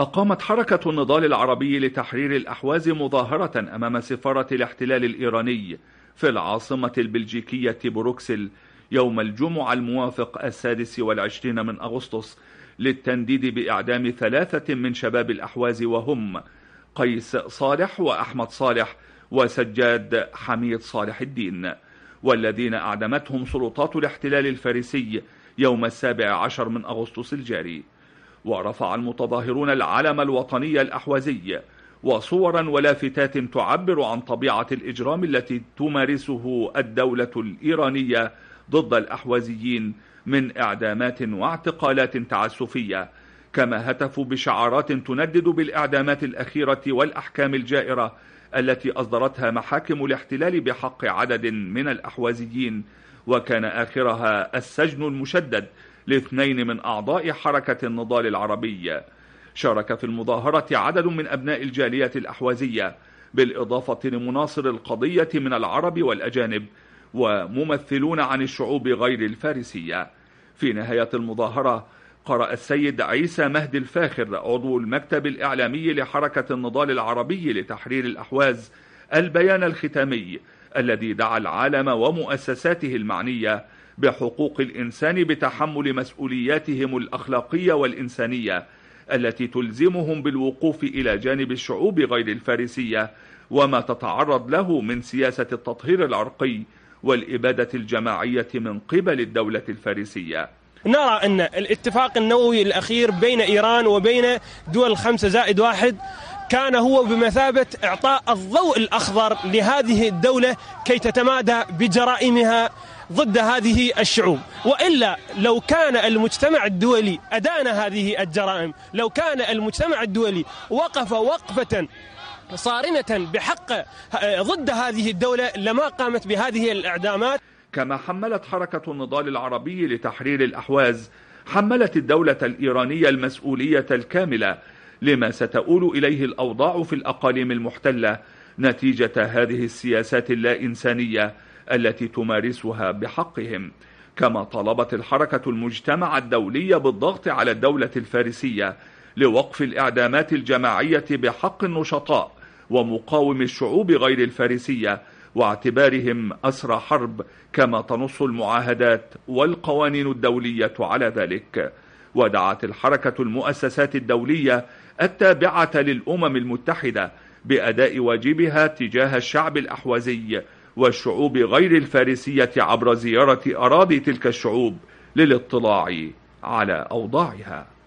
أقامت حركة النضال العربي لتحرير الأحواز مظاهرة أمام سفارة الاحتلال الإيراني في العاصمة البلجيكية بروكسل يوم الجمعة الموافق السادس والعشرين من أغسطس للتنديد بإعدام ثلاثة من شباب الأحواز وهم قيس صالح وأحمد صالح وسجاد حميد صالح الدين والذين أعدمتهم سلطات الاحتلال الفارسي يوم السابع عشر من أغسطس الجاري ورفع المتظاهرون العلم الوطني الأحوازي وصورا ولافتات تعبر عن طبيعة الإجرام التي تمارسه الدولة الإيرانية ضد الأحوازيين من إعدامات واعتقالات تعسفية كما هتفوا بشعارات تندد بالإعدامات الأخيرة والأحكام الجائرة التي أصدرتها محاكم الاحتلال بحق عدد من الأحوازيين وكان آخرها السجن المشدد لاثنين من أعضاء حركة النضال العربي شارك في المظاهرة عدد من أبناء الجالية الأحوازية بالإضافة لمناصر القضية من العرب والأجانب وممثلون عن الشعوب غير الفارسية في نهاية المظاهرة قرأ السيد عيسى مهدي الفاخر عضو المكتب الإعلامي لحركة النضال العربي لتحرير الأحواز البيان الختامي الذي دعا العالم ومؤسساته المعنية بحقوق الإنسان بتحمل مسؤولياتهم الأخلاقية والإنسانية التي تلزمهم بالوقوف إلى جانب الشعوب غير الفارسية وما تتعرض له من سياسة التطهير العرقي والإبادة الجماعية من قبل الدولة الفارسية نرى أن الاتفاق النووي الأخير بين إيران وبين دول الخمسة زائد واحد كان هو بمثابة إعطاء الضوء الأخضر لهذه الدولة كي تتمادى بجرائمها ضد هذه الشعوب وإلا لو كان المجتمع الدولي أدان هذه الجرائم لو كان المجتمع الدولي وقف وقفة صارمة بحق آه، ضد هذه الدولة لما قامت بهذه الإعدامات كما حملت حركة النضال العربي لتحرير الأحواز حملت الدولة الإيرانية المسؤولية الكاملة لما ستؤول إليه الأوضاع في الأقاليم المحتلة نتيجة هذه السياسات اللا إنسانية التي تمارسها بحقهم كما طالبت الحركة المجتمع الدولي بالضغط على الدولة الفارسية لوقف الإعدامات الجماعية بحق النشطاء ومقاوم الشعوب غير الفارسية واعتبارهم أسرى حرب كما تنص المعاهدات والقوانين الدولية على ذلك ودعت الحركة المؤسسات الدولية التابعة للأمم المتحدة بأداء واجبها تجاه الشعب الأحوازي والشعوب غير الفارسية عبر زيارة أراضي تلك الشعوب للاطلاع على أوضاعها